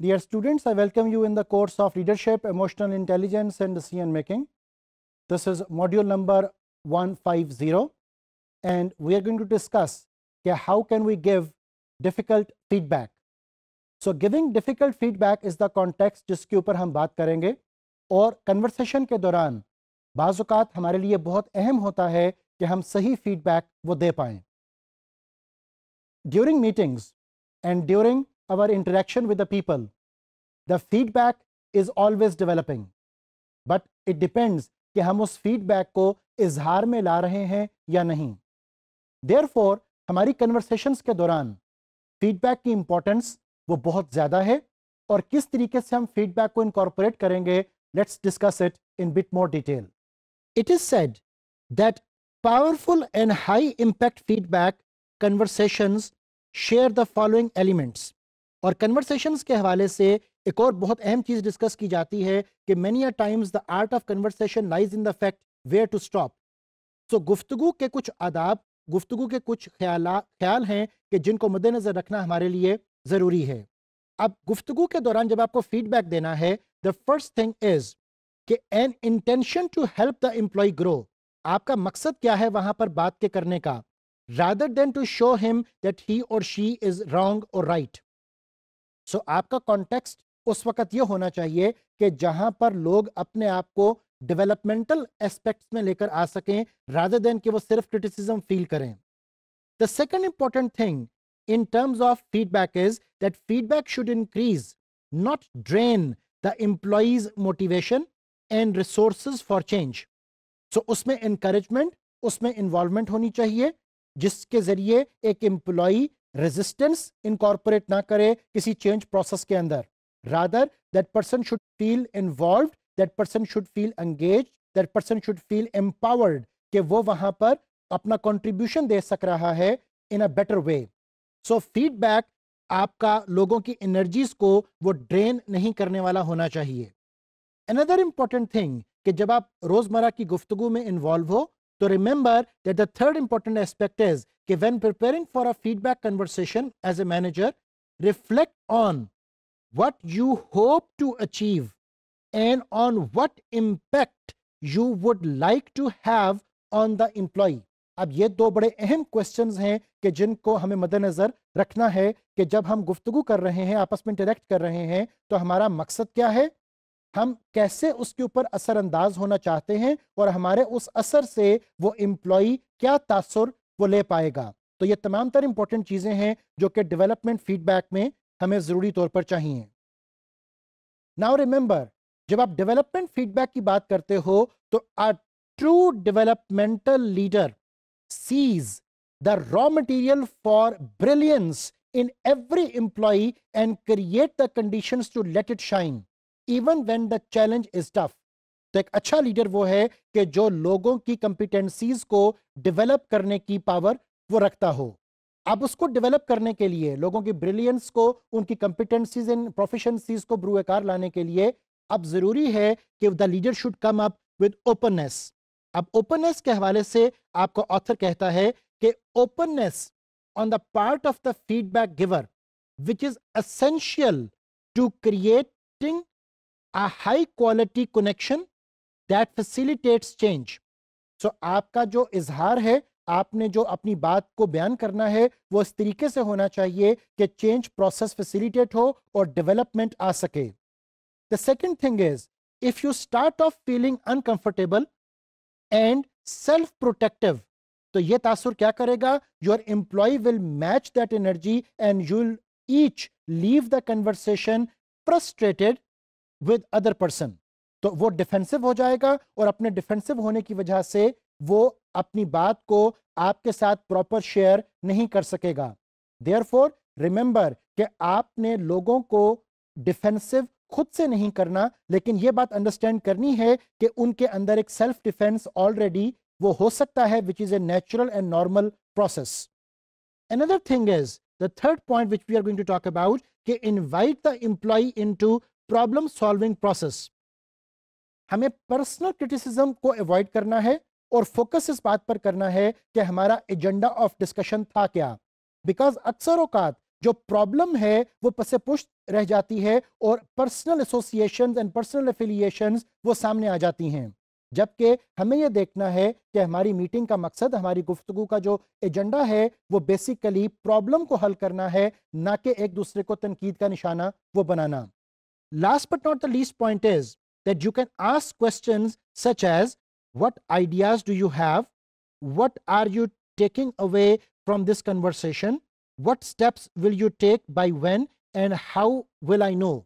Dear students, I welcome you in the course of Leadership, Emotional Intelligence and Decision Making. This is module number 150 and we are going to discuss yeah, how can we give difficult feedback. So giving difficult feedback is the context jiske upar hum baat karenge aur conversation ke दौरान bazukat hamare liye bahut ahem hota hai ki hum sahi feedback wo de पाएँ. During meetings and during our interaction with the people. The feedback is always developing. But it depends ki hum us feedback ko izhar mein la rahe hain ya nahi Therefore, hamari conversations ke dauran feedback ki importance wo bahut zyada hai aur kis tarike se hum feedback ko incorporate karenge let's discuss it in bit more detail. It is said that powerful and high impact feedback conversations share the following elements और conversation के हवाले से एक और बहुत अहम चीज़ discuss की जाती है कि many a times the art of conversation lies in the fact where to stop so गुफ्तु के कुछ आदाब गुफ्तु के कुछ ख्याल ख्याल हैं कि जिनको मद्देनज़र रखना हमारे लिए ज़रूरी है अब गुफ्तु के दौरान जब आपको फीडबैक देना है द फर्स्ट थिंग इज़ कि an intention to help the employee grow आपका मकसद क्या है वहां पर बात के करने का rather than to show him that he और शी इज रॉन्ग और राइट सो आपका कॉन्टेक्स्ट उस वक्त ये होना चाहिए कि जहां पर लोग अपने आप को डेवलपमेंटल एस्पेक्ट्स में लेकर आ सकें राधर देन कि वो सिर्फ क्रिटिसिज्म फील करें the second important thing in terms of feedback is that feedback should increase not drain the employee's motivation and resource for change so उसमें इंकरेजमेंट उसमें इन्वॉल्वमेंट होनी चाहिए जिसके जरिए एक एम्प्लॉ रेजिस्टेंस इनकॉर्पोरेट ना करे किसी चेंज प्रोसेस के अंदर rather that person should feel involve that person should feel engage that person should feel empowered कि वो वहां पर अपना कंट्रीब्यूशन दे सक रहा है इन a better way so feedback आपका लोगों की एनर्जीज को वो ड्रेन नहीं करने वाला होना चाहिए अनदर इंपॉर्टेंट थिंग कि जब आप रोज़मर्रा की गुफ्तु में इन्वॉल्व हो तो remember that the third important aspect is कि when preparing for a feedback conversation as a manager reflect on what you hope to achieve and on what impact you would like to have on the employee अब ये दो बड़े अहम questions हैं कि जिनको हमें मद्देनज़र रखना है कि जब हम गुफ्तगु कर रहे हैं आपस में इंटरेक्ट कर रहे हैं तो हमारा मकसद क्या है हम कैसे उसके ऊपर असरअंदाज होना चाहते हैं और हमारे उस असर से वो इम्प्लॉई क्या तासर वो ले पाएगा तो ये तमाम तर इम्पोर्टेंट चीज़ें हैं जो कि डेवलपमेंट फीडबैक में हमें ज़रूरी तौर पर चाहिए नाउ रिमेंबर जब आप डेवलपमेंट फीडबैक की बात करते हो तो a true developmental leader sees the raw material for brilliance in every employee and create the condition to let it shine even when the challenge is tough तो एक अच्छा लीडर वो है कि जो लोगों की कंपिटेंसीज को डेवलप करने की पावर वो रखता हो अब उसको डेवलप करने के लिए लोगों की ब्रिलियंस को उनकी कंपिटेंसीज इन प्रोफेशनसीज को ब्रूएकार लाने के लिए अब जरूरी है कि the leader should come up with openness अब ओपननेस के हवाले से आपको ऑथर कहता है कि openness on the part of the feedback giver which is essential to creating a high quality connection that facilitates change. So आपका जो इजहार है आपने जो अपनी बात को बयान करना है वो इस तरीके से होना चाहिए कि चेंज प्रोसेस फैसिलिटेट हो और डेवलपमेंट आ सके the second thing is if you start off feeling uncomfortable and self protective तो ये तासुर क्या करेगा your employee will match that energy and you each leave the conversation frustrated with other person तो वो डिफेंसिव हो जाएगा और अपने डिफेंसिव होने की वजह से वो अपनी बात को आपके साथ प्रॉपर शेयर नहीं कर सकेगा देयर फोर रिमेंबर कि आपने लोगों को डिफेंसिव खुद से नहीं करना लेकिन ये बात अंडरस्टैंड करनी है कि उनके अंदर एक सेल्फ डिफेंस ऑलरेडी वो हो सकता है which is a natural and normal process another thing is the third point which we are going to talk about ke invite the employee into problem solving process हमें personal criticism को avoid करना है और focus इस बात पर करना है कि हमारा एजेंडा ऑफ डिस्कशन था क्या बिकॉज अक्सर औकात जो प्रॉब्लम है वो पसे पुष्ट रह जाती है और personal association and personal affiliation वो सामने आ जाती हैं जबकि हमें यह देखना है कि हमारी मीटिंग का मकसद हमारी गुफ्तु का जो एजेंडा है वो बेसिकली प्रॉब्लम को हल करना है ना कि एक दूसरे को तनकीद का निशाना वो बनाना Last but not the least point is that you can ask questions such as what ideas do you have? What are you taking away from this conversation? What steps will you take by when and how will I know?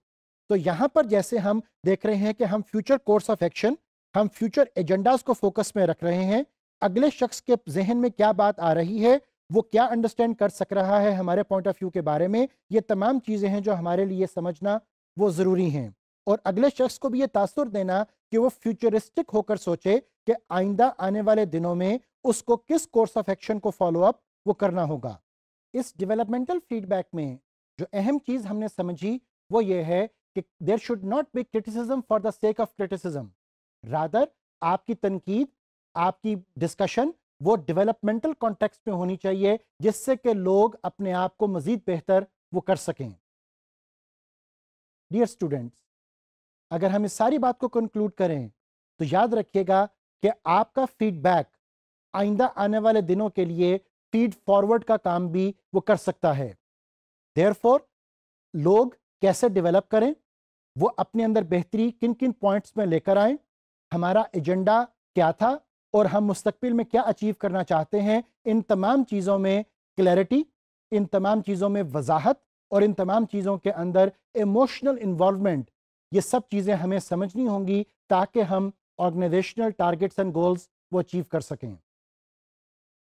तो यहाँ पर जैसे हम देख रहे हैं कि हम फ्यूचर कोर्स ऑफ एक्शन हम फ्यूचर एजेंडाज को फोकस में रख रहे हैं अगले शख्स के जहन में क्या बात आ रही है वो क्या अंडरस्टैंड कर सक रहा है हमारे पॉइंट ऑफ व्यू के बारे में ये तमाम चीज़ें हैं जो हमारे लिए समझना वो ज़रूरी हैं और अगले शख्स को भी ये तासर देना कि वो फ्यूचरिस्टिक होकर सोचे कि आइंदा आने वाले दिनों में उसको किस कोर्स ऑफ एक्शन को फॉलो अप वो करना होगा इस डेवलपमेंटल फीडबैक में जो अहम चीज़ हमने समझी वो ये है कि there should not be criticism for the sake of criticism rather आपकी तनकीद आपकी डिस्कशन वो डेवलपमेंटल कॉन्टेक्स्ट में होनी चाहिए जिससे कि लोग अपने आप को मज़ीद बेहतर वो कर सकें डियर स्टूडेंट्स अगर हम इस सारी बात को कंक्लूड करें तो याद रखिएगा कि आपका फीडबैक आइंदा आने वाले दिनों के लिए फीड फॉरवर्ड का काम भी वो कर सकता है देयरफॉर लोग कैसे डेवलप करें वो अपने अंदर बेहतरी किन किन पॉइंट्स में लेकर आए हमारा एजेंडा क्या था और हम मुस्तबिल में क्या अचीव करना चाहते हैं इन तमाम चीज़ों में क्लैरिटी इन तमाम चीज़ों में वजाहत और इन तमाम चीज़ों के अंदर इमोशनल इन्वॉलमेंट ये सब चीज़ें हमें समझनी होंगी ताकि हम ऑर्गेनाइजेशनल टारगेट्स एंड गोल्स वो अचीव कर सकें